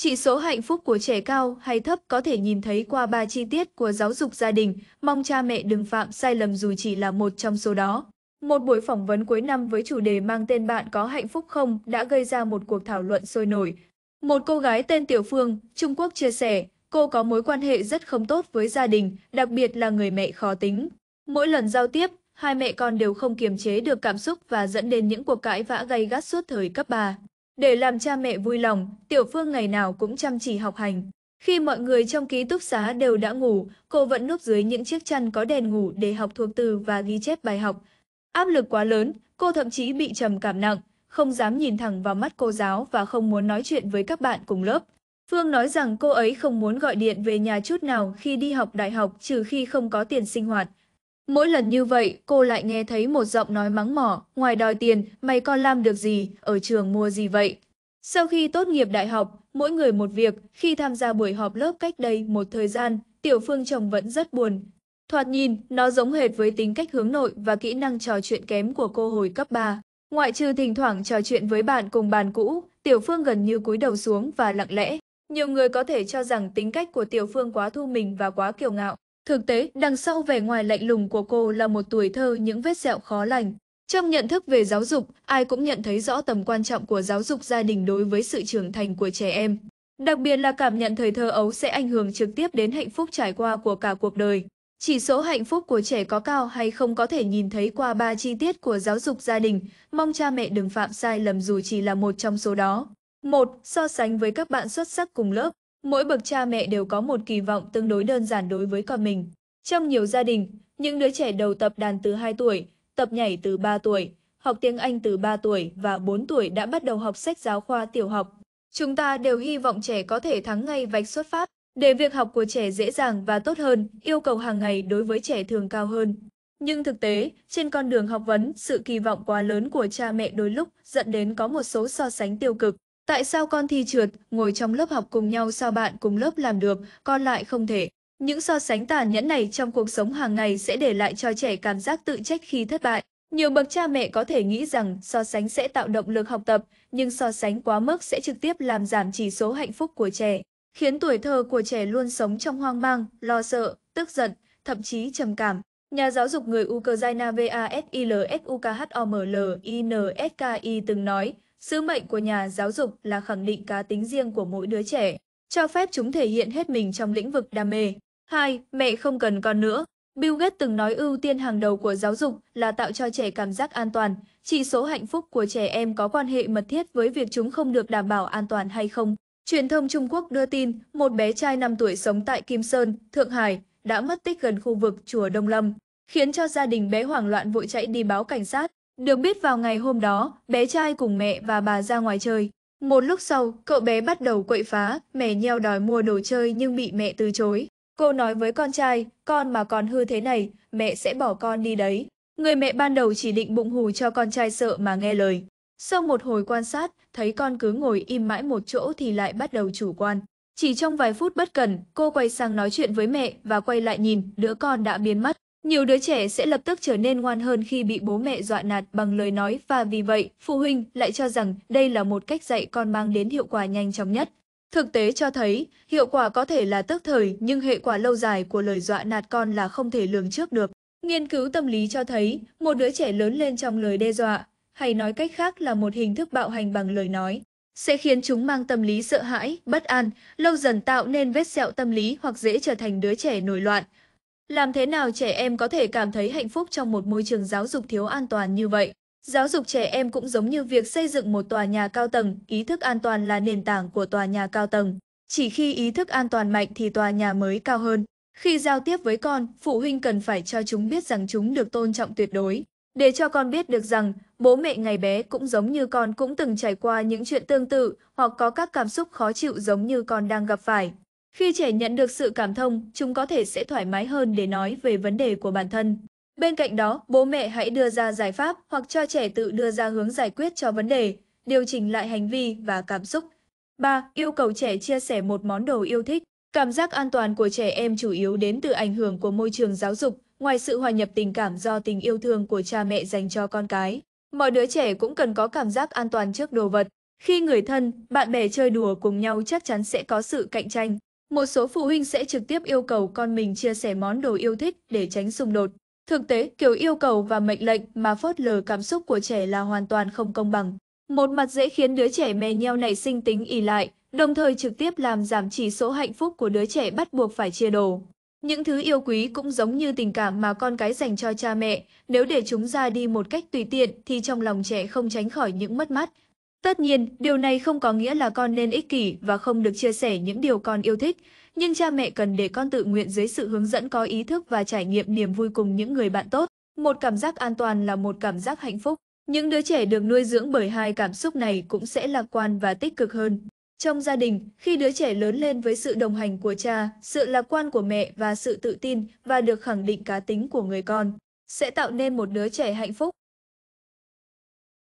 Chỉ số hạnh phúc của trẻ cao hay thấp có thể nhìn thấy qua ba chi tiết của giáo dục gia đình, mong cha mẹ đừng phạm sai lầm dù chỉ là một trong số đó. Một buổi phỏng vấn cuối năm với chủ đề mang tên bạn có hạnh phúc không đã gây ra một cuộc thảo luận sôi nổi. Một cô gái tên Tiểu Phương, Trung Quốc chia sẻ, cô có mối quan hệ rất không tốt với gia đình, đặc biệt là người mẹ khó tính. Mỗi lần giao tiếp, hai mẹ con đều không kiềm chế được cảm xúc và dẫn đến những cuộc cãi vã gay gắt suốt thời cấp 3. Để làm cha mẹ vui lòng, Tiểu Phương ngày nào cũng chăm chỉ học hành. Khi mọi người trong ký túc xá đều đã ngủ, cô vẫn núp dưới những chiếc chăn có đèn ngủ để học thuộc từ và ghi chép bài học. Áp lực quá lớn, cô thậm chí bị trầm cảm nặng, không dám nhìn thẳng vào mắt cô giáo và không muốn nói chuyện với các bạn cùng lớp. Phương nói rằng cô ấy không muốn gọi điện về nhà chút nào khi đi học đại học trừ khi không có tiền sinh hoạt. Mỗi lần như vậy, cô lại nghe thấy một giọng nói mắng mỏ, ngoài đòi tiền, mày con làm được gì, ở trường mua gì vậy? Sau khi tốt nghiệp đại học, mỗi người một việc, khi tham gia buổi họp lớp cách đây một thời gian, Tiểu Phương chồng vẫn rất buồn. Thoạt nhìn, nó giống hệt với tính cách hướng nội và kỹ năng trò chuyện kém của cô hồi cấp 3. Ngoại trừ thỉnh thoảng trò chuyện với bạn cùng bàn cũ, Tiểu Phương gần như cúi đầu xuống và lặng lẽ. Nhiều người có thể cho rằng tính cách của Tiểu Phương quá thu mình và quá kiêu ngạo, Thực tế, đằng sau vẻ ngoài lạnh lùng của cô là một tuổi thơ những vết sẹo khó lành. Trong nhận thức về giáo dục, ai cũng nhận thấy rõ tầm quan trọng của giáo dục gia đình đối với sự trưởng thành của trẻ em. Đặc biệt là cảm nhận thời thơ ấu sẽ ảnh hưởng trực tiếp đến hạnh phúc trải qua của cả cuộc đời. Chỉ số hạnh phúc của trẻ có cao hay không có thể nhìn thấy qua ba chi tiết của giáo dục gia đình, mong cha mẹ đừng phạm sai lầm dù chỉ là một trong số đó. 1. So sánh với các bạn xuất sắc cùng lớp, Mỗi bậc cha mẹ đều có một kỳ vọng tương đối đơn giản đối với con mình. Trong nhiều gia đình, những đứa trẻ đầu tập đàn từ 2 tuổi, tập nhảy từ 3 tuổi, học tiếng Anh từ 3 tuổi và 4 tuổi đã bắt đầu học sách giáo khoa tiểu học. Chúng ta đều hy vọng trẻ có thể thắng ngay vạch xuất phát, để việc học của trẻ dễ dàng và tốt hơn, yêu cầu hàng ngày đối với trẻ thường cao hơn. Nhưng thực tế, trên con đường học vấn, sự kỳ vọng quá lớn của cha mẹ đôi lúc dẫn đến có một số so sánh tiêu cực. Tại sao con thi trượt, ngồi trong lớp học cùng nhau sao bạn cùng lớp làm được, con lại không thể? Những so sánh tàn nhẫn này trong cuộc sống hàng ngày sẽ để lại cho trẻ cảm giác tự trách khi thất bại. Nhiều bậc cha mẹ có thể nghĩ rằng so sánh sẽ tạo động lực học tập, nhưng so sánh quá mức sẽ trực tiếp làm giảm chỉ số hạnh phúc của trẻ, khiến tuổi thơ của trẻ luôn sống trong hoang mang, lo sợ, tức giận, thậm chí trầm cảm. Nhà giáo dục người Ukraine VASILSUKHOMLINSKI từng nói, Sứ mệnh của nhà giáo dục là khẳng định cá tính riêng của mỗi đứa trẻ, cho phép chúng thể hiện hết mình trong lĩnh vực đam mê. 2. Mẹ không cần con nữa. Bill Gates từng nói ưu tiên hàng đầu của giáo dục là tạo cho trẻ cảm giác an toàn. Chỉ số hạnh phúc của trẻ em có quan hệ mật thiết với việc chúng không được đảm bảo an toàn hay không. Truyền thông Trung Quốc đưa tin một bé trai 5 tuổi sống tại Kim Sơn, Thượng Hải đã mất tích gần khu vực Chùa Đông Lâm, khiến cho gia đình bé hoảng loạn vội chạy đi báo cảnh sát. Được biết vào ngày hôm đó, bé trai cùng mẹ và bà ra ngoài chơi. Một lúc sau, cậu bé bắt đầu quậy phá, mẹ nheo đòi mua đồ chơi nhưng bị mẹ từ chối. Cô nói với con trai, con mà còn hư thế này, mẹ sẽ bỏ con đi đấy. Người mẹ ban đầu chỉ định bụng hù cho con trai sợ mà nghe lời. Sau một hồi quan sát, thấy con cứ ngồi im mãi một chỗ thì lại bắt đầu chủ quan. Chỉ trong vài phút bất cần, cô quay sang nói chuyện với mẹ và quay lại nhìn, đứa con đã biến mất. Nhiều đứa trẻ sẽ lập tức trở nên ngoan hơn khi bị bố mẹ dọa nạt bằng lời nói và vì vậy, phụ huynh lại cho rằng đây là một cách dạy con mang đến hiệu quả nhanh chóng nhất. Thực tế cho thấy, hiệu quả có thể là tức thời nhưng hệ quả lâu dài của lời dọa nạt con là không thể lường trước được. Nghiên cứu tâm lý cho thấy, một đứa trẻ lớn lên trong lời đe dọa, hay nói cách khác là một hình thức bạo hành bằng lời nói, sẽ khiến chúng mang tâm lý sợ hãi, bất an, lâu dần tạo nên vết sẹo tâm lý hoặc dễ trở thành đứa trẻ nổi loạn, làm thế nào trẻ em có thể cảm thấy hạnh phúc trong một môi trường giáo dục thiếu an toàn như vậy? Giáo dục trẻ em cũng giống như việc xây dựng một tòa nhà cao tầng, ý thức an toàn là nền tảng của tòa nhà cao tầng. Chỉ khi ý thức an toàn mạnh thì tòa nhà mới cao hơn. Khi giao tiếp với con, phụ huynh cần phải cho chúng biết rằng chúng được tôn trọng tuyệt đối. Để cho con biết được rằng, bố mẹ ngày bé cũng giống như con cũng từng trải qua những chuyện tương tự hoặc có các cảm xúc khó chịu giống như con đang gặp phải. Khi trẻ nhận được sự cảm thông, chúng có thể sẽ thoải mái hơn để nói về vấn đề của bản thân. Bên cạnh đó, bố mẹ hãy đưa ra giải pháp hoặc cho trẻ tự đưa ra hướng giải quyết cho vấn đề, điều chỉnh lại hành vi và cảm xúc. 3. Yêu cầu trẻ chia sẻ một món đồ yêu thích. Cảm giác an toàn của trẻ em chủ yếu đến từ ảnh hưởng của môi trường giáo dục, ngoài sự hòa nhập tình cảm do tình yêu thương của cha mẹ dành cho con cái. Mọi đứa trẻ cũng cần có cảm giác an toàn trước đồ vật. Khi người thân, bạn bè chơi đùa cùng nhau chắc chắn sẽ có sự cạnh tranh. Một số phụ huynh sẽ trực tiếp yêu cầu con mình chia sẻ món đồ yêu thích để tránh xung đột. Thực tế, kiểu yêu cầu và mệnh lệnh mà phớt lờ cảm xúc của trẻ là hoàn toàn không công bằng. Một mặt dễ khiến đứa trẻ mè nheo nảy sinh tính ỉ lại, đồng thời trực tiếp làm giảm chỉ số hạnh phúc của đứa trẻ bắt buộc phải chia đồ. Những thứ yêu quý cũng giống như tình cảm mà con cái dành cho cha mẹ, nếu để chúng ra đi một cách tùy tiện thì trong lòng trẻ không tránh khỏi những mất mát, Tất nhiên, điều này không có nghĩa là con nên ích kỷ và không được chia sẻ những điều con yêu thích, nhưng cha mẹ cần để con tự nguyện dưới sự hướng dẫn có ý thức và trải nghiệm niềm vui cùng những người bạn tốt. Một cảm giác an toàn là một cảm giác hạnh phúc. Những đứa trẻ được nuôi dưỡng bởi hai cảm xúc này cũng sẽ lạc quan và tích cực hơn. Trong gia đình, khi đứa trẻ lớn lên với sự đồng hành của cha, sự lạc quan của mẹ và sự tự tin và được khẳng định cá tính của người con, sẽ tạo nên một đứa trẻ hạnh phúc.